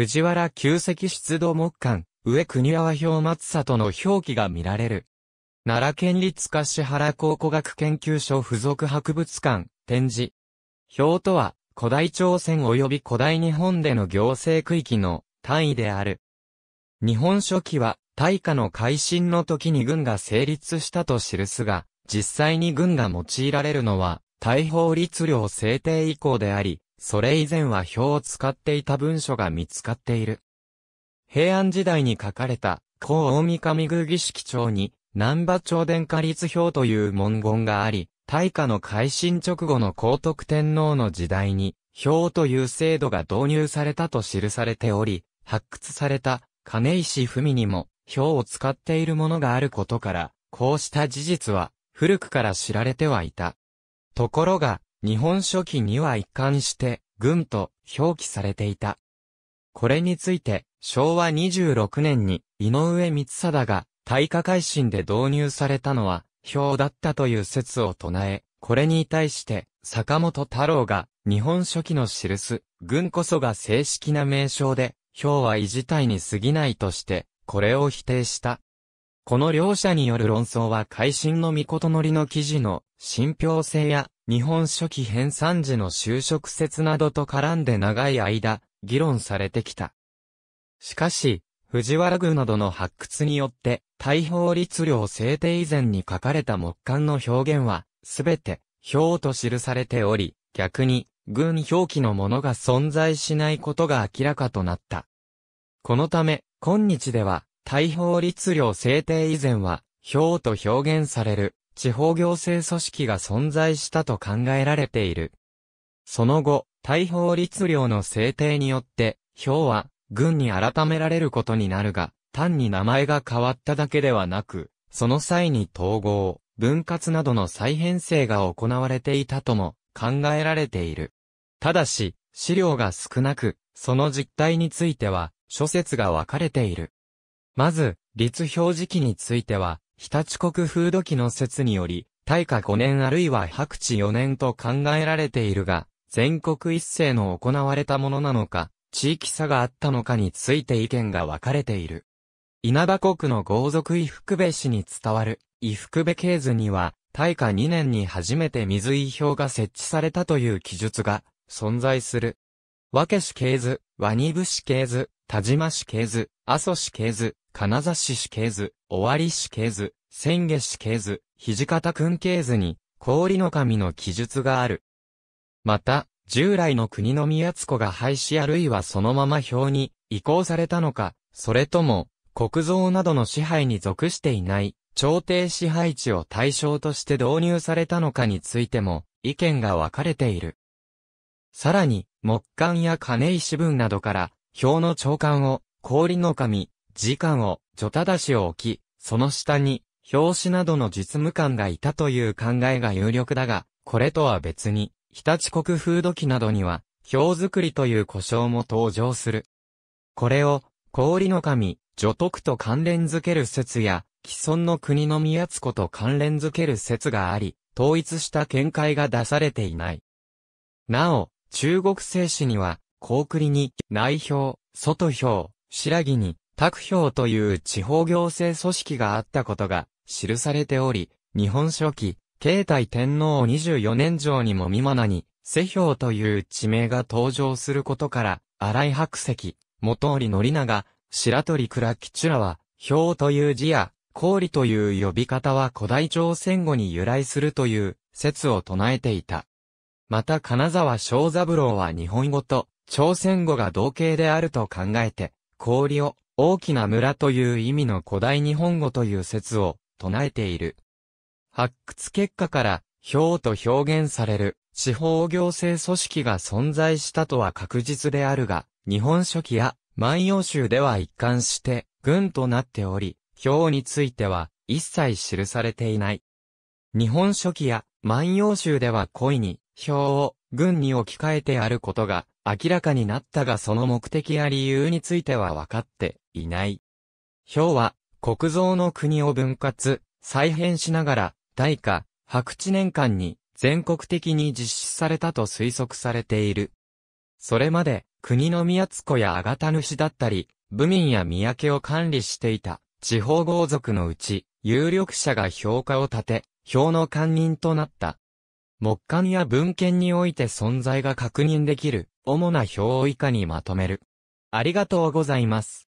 藤原旧石出土木館、上国川表松里の表記が見られる。奈良県立橿原考古学研究所附属博物館、展示。表とは、古代朝鮮及び古代日本での行政区域の単位である。日本書紀は、大化の改新の時に軍が成立したと記すが、実際に軍が用いられるのは、大法律令制定以降であり、それ以前は表を使っていた文書が見つかっている。平安時代に書かれた、高大神宮儀式帳に、南波朝殿下律表という文言があり、大化の改新直後の高徳天皇の時代に、表という制度が導入されたと記されており、発掘された金石文にも表を使っているものがあることから、こうした事実は古くから知られてはいた。ところが、日本書紀には一貫して、軍と表記されていた。これについて、昭和26年に井上光貞が大化改新で導入されたのは、表だったという説を唱え、これに対して、坂本太郎が、日本書紀の記す、軍こそが正式な名称で、表は異事態に過ぎないとして、これを否定した。この両者による論争は改新の御事のりの記事の信憑性や日本書紀編纂時の就職説などと絡んで長い間議論されてきた。しかし、藤原軍などの発掘によって、大法律令制定以前に書かれた木簡の表現は、すべて、表と記されており、逆に、軍表記のものが存在しないことが明らかとなった。このため、今日では、大法律令制定以前は、表と表現される、地方行政組織が存在したと考えられている。その後、大法律令の制定によって、表は、軍に改められることになるが、単に名前が変わっただけではなく、その際に統合、分割などの再編成が行われていたとも考えられている。ただし、資料が少なく、その実態については諸説が分かれている。まず、立表示期については、日立国風土期の説により、大化5年あるいは白地4年と考えられているが、全国一斉の行われたものなのか、地域差があったのかについて意見が分かれている。稲葉国の豪族伊福部氏に伝わる、伊福部系図には、大化2年に初めて水位表が設置されたという記述が存在する。わけし系図、わにぶし系図、田島氏系図、阿蘇氏系図、金沢市系図、終わり市系図、千下市系図、土方君系図に、氷の神の記述がある。また、従来の国の宮津子が廃止あるいはそのまま表に移行されたのか、それとも、国造などの支配に属していない、朝廷支配地を対象として導入されたのかについても、意見が分かれている。さらに、木簡や金石文などから、表の長官を、氷の神、時間を、序だしを置き、その下に、表紙などの実務官がいたという考えが有力だが、これとは別に、日立国風土記などには、表作りという故障も登場する。これを、氷の神、女徳と関連づける説や、既存の国の宮津子と関連づける説があり、統一した見解が出されていない。なお、中国製紙には、高栗に内表、外表、白木に、拓表という地方行政組織があったことが記されており、日本書紀、慶太天皇24年上にもみまなに、世表という地名が登場することから、荒井白石、元織則長、白鳥倉吉らは、表という字や、氷という呼び方は古代朝鮮語に由来するという説を唱えていた。また金沢正三郎は日本語と朝鮮語が同型であると考えて、氷を大きな村という意味の古代日本語という説を唱えている。発掘結果から、表と表現される地方行政組織が存在したとは確実であるが、日本書紀や万葉集では一貫して軍となっており、表については一切記されていない。日本書紀や万葉集では故意に表を軍に置き換えてあることが明らかになったがその目的や理由については分かっていない。表は国造の国を分割、再編しながら、大化、白地年間に全国的に実施されたと推測されている。それまで、国の宮津子やあがた主だったり、部民や三宅を管理していた地方豪族のうち、有力者が評価を立て、票の官人となった木簡や文献において存在が確認できる、主な表を以下にまとめる。ありがとうございます。